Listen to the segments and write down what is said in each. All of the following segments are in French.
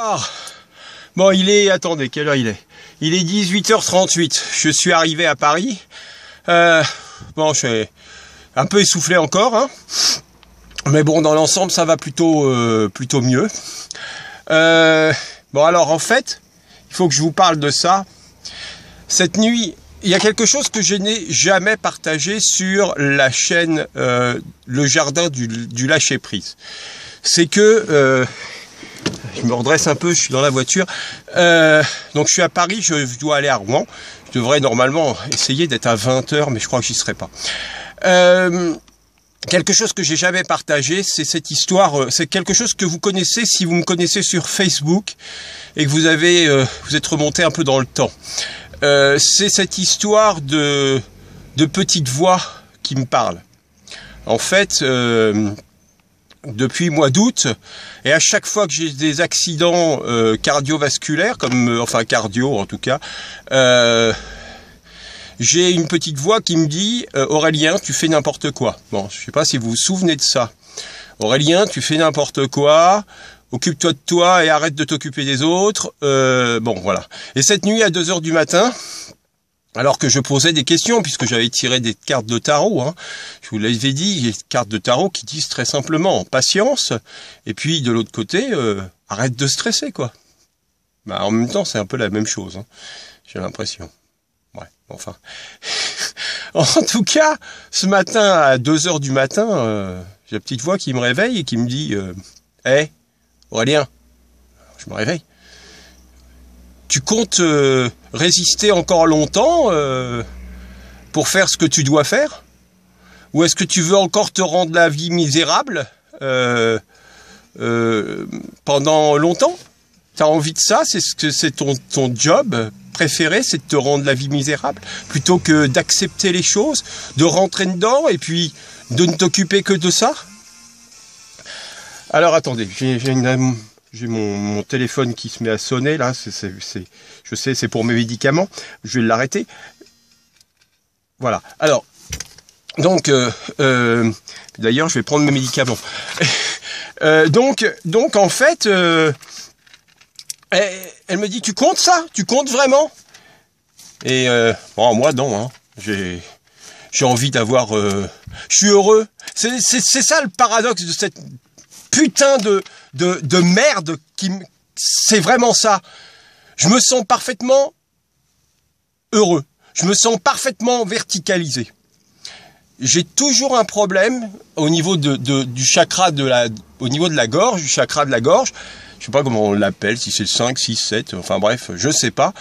Ah. Bon, il est... Attendez, quelle heure il est Il est 18h38. Je suis arrivé à Paris. Euh, bon, je suis un peu essoufflé encore. Hein. Mais bon, dans l'ensemble, ça va plutôt, euh, plutôt mieux. Euh, bon, alors, en fait, il faut que je vous parle de ça. Cette nuit, il y a quelque chose que je n'ai jamais partagé sur la chaîne Le Jardin du, du Lâcher-Prise. C'est que je me redresse un peu, je suis dans la voiture. Euh, donc je suis à Paris, je dois aller à Rouen. Je devrais normalement essayer d'être à 20h, mais je crois que j'y serai pas. Euh, quelque chose que j'ai jamais partagé, c'est cette histoire, euh, c'est quelque chose que vous connaissez si vous me connaissez sur Facebook et que vous avez, vous êtes remonté un peu dans le temps. c'est cette histoire de, de petite voix qui me parle. En fait, depuis mois d'août et à chaque fois que j'ai des accidents euh, cardiovasculaires comme euh, enfin cardio en tout cas euh, j'ai une petite voix qui me dit Aurélien tu fais n'importe quoi bon je sais pas si vous vous souvenez de ça Aurélien tu fais n'importe quoi occupe-toi de toi et arrête de t'occuper des autres bon voilà et cette nuit à 2 heures du matin alors que je posais des questions, puisque j'avais tiré des cartes de tarot. Hein. Je vous l'avais dit, des cartes de tarot qui disent très simplement patience, et puis de l'autre côté, euh, arrête de stresser, quoi. Bah, en même temps, c'est un peu la même chose, hein, j'ai l'impression. Ouais, enfin. en tout cas, ce matin, à 2 h du matin, euh, j'ai la petite voix qui me réveille et qui me dit Hé, euh, eh, Aurélien !» Je me réveille tu comptes euh, résister encore longtemps euh, pour faire ce que tu dois faire Ou est-ce que tu veux encore te rendre la vie misérable euh, pendant longtemps T'as envie de ça C'est ce c'est ton, ton job préféré, c'est de te rendre la vie misérable plutôt que d'accepter les choses, de rentrer dedans et puis de ne t'occuper que de ça alors attendez, j'ai une, j'ai mon, téléphone qui se met à sonner là, c'est, je sais, c'est pour mes médicaments. Je vais l'arrêter. Voilà. Alors, donc, euh, euh, d'ailleurs, je vais prendre mes médicaments. Euh, donc, donc, en fait, elle, me dit, tu comptes ça Tu comptes vraiment Et bon, moi, non. Hein. j'ai envie d'avoir. je suis heureux. C'est ça le paradoxe de cette putain de, de, de merde qui... C'est vraiment ça. Je me sens parfaitement heureux. Je me sens parfaitement verticalisé. J'ai toujours un problème au niveau de, de, du chakra de la, au niveau de la gorge, du chakra de la gorge. Je sais pas comment on l'appelle, si c'est le 5, 6, 7, enfin bref, je sais pas.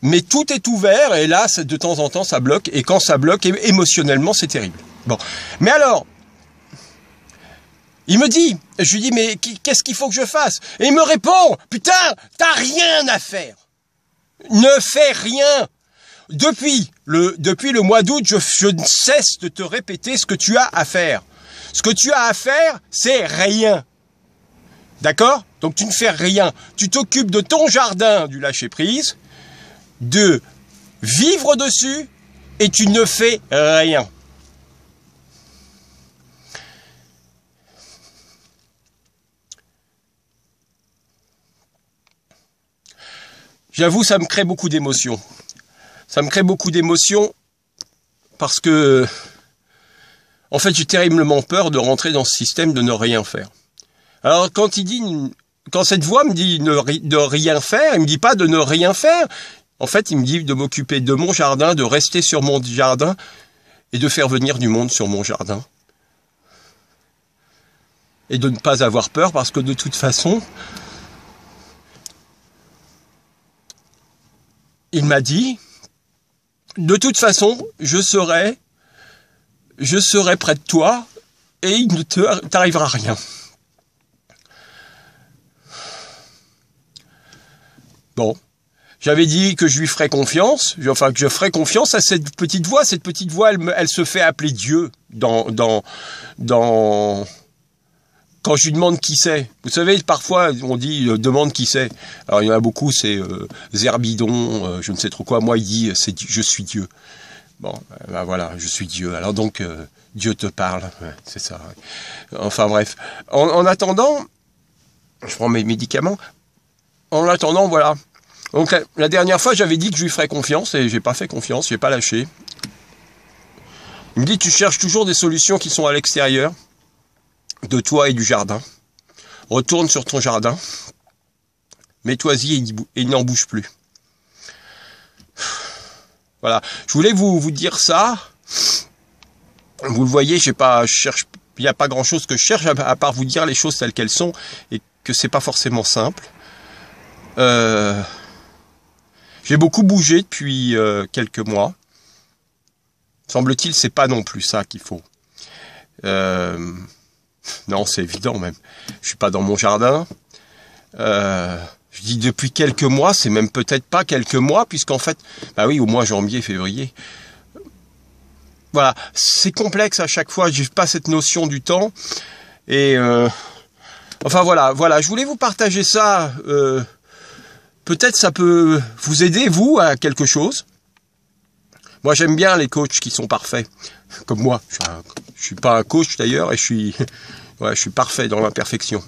Mais tout est ouvert et là, de temps en temps, ça bloque. Et quand ça bloque, émotionnellement, c'est terrible. Bon. Mais alors, il me dit, je lui dis, mais qu'est-ce qu'il faut que je fasse Et il me répond, putain, t'as rien à faire. Ne fais rien. Depuis le, depuis le mois d'août, je, ne cesse de te répéter ce que tu as à faire. Ce que tu as à faire, c'est rien. D'accord Donc tu ne fais rien. Tu t'occupes de ton jardin du lâcher-prise, de vivre dessus, et tu ne fais rien. J'avoue, ça me crée beaucoup d'émotions. Ça me crée beaucoup d'émotions parce que, en fait, j'ai terriblement peur de rentrer dans ce système de ne rien faire. Alors, quand il dit, quand cette voix me dit de rien faire, il me dit pas de ne rien faire. En fait, il me dit de m'occuper de mon jardin, de rester sur mon jardin et de faire venir du monde sur mon jardin. Et de ne pas avoir peur parce que de toute façon, il m'a dit, de toute façon, je serai, je serai près de toi et il ne t'arrivera rien. Bon. J'avais dit que je lui ferais confiance, enfin que je ferais confiance à cette petite voix. Cette petite voix, elle, elle se fait appeler Dieu dans, dans, dans, quand je lui demande qui c'est, vous savez, parfois on dit euh, demande qui c'est. Alors il y en a beaucoup, c'est euh, Zerbidon, euh, je ne sais trop quoi. Moi, il dit c'est je suis Dieu. Bon, ben voilà, je suis Dieu. Alors donc Dieu te parle, c'est ça. Enfin bref. En, attendant, je prends mes médicaments. En attendant, voilà. Donc la, dernière fois, j'avais dit que je lui ferais confiance et j'ai pas fait confiance, j'ai pas lâché. Il me dit tu cherches toujours des solutions qui sont à l'extérieur de toi et du jardin. Retourne sur ton jardin, mets-toi-y et n'en bouge plus. Voilà, je voulais vous, vous dire ça. Vous le voyez, j'ai pas, cherche, il n'y a pas grand chose que je cherche à, part vous dire les choses telles qu'elles sont et que c'est pas forcément simple. Euh, j'ai beaucoup bougé depuis euh, quelques mois. Semble-t-il, c'est pas non plus ça qu'il faut. Euh, non, c'est évident même. Je suis pas dans mon jardin. Euh, je dis depuis quelques mois, c'est même peut-être pas quelques mois, puisqu'en fait, bah oui, au mois janvier, février. Voilà, c'est complexe à chaque fois, j'ai pas cette notion du temps. Et euh, enfin voilà, voilà, je voulais vous partager ça. Euh, peut-être ça peut vous aider, vous, à quelque chose. Moi, j'aime bien les coachs qui sont parfaits, comme moi. Je suis, suis pas un coach d'ailleurs, et je suis, ouais, je suis parfait dans l'imperfection.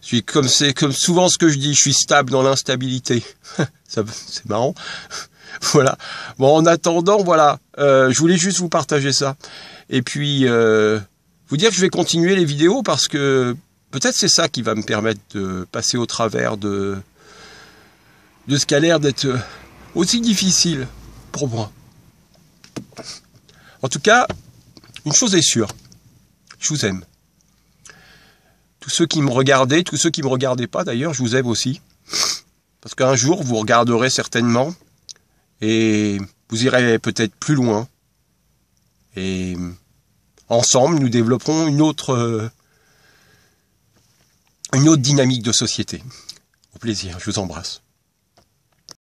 Je suis comme c'est comme souvent ce que je dis, je suis stable dans l'instabilité. c'est marrant. voilà. Bon, en attendant, voilà, euh, je voulais juste vous partager ça. Et puis euh, vous dire que je vais continuer les vidéos parce que peut-être c'est ça qui va me permettre de passer au travers de de ce qui a l'air d'être aussi difficile pour moi. En tout cas, une chose est sûre, je vous aime. Tous ceux qui me regardaient, tous ceux qui ne me regardaient pas d'ailleurs, je vous aime aussi. Parce qu'un jour, vous regarderez certainement et vous irez peut-être plus loin. Et ensemble, nous développerons une autre, une autre dynamique de société. Au plaisir, je vous embrasse.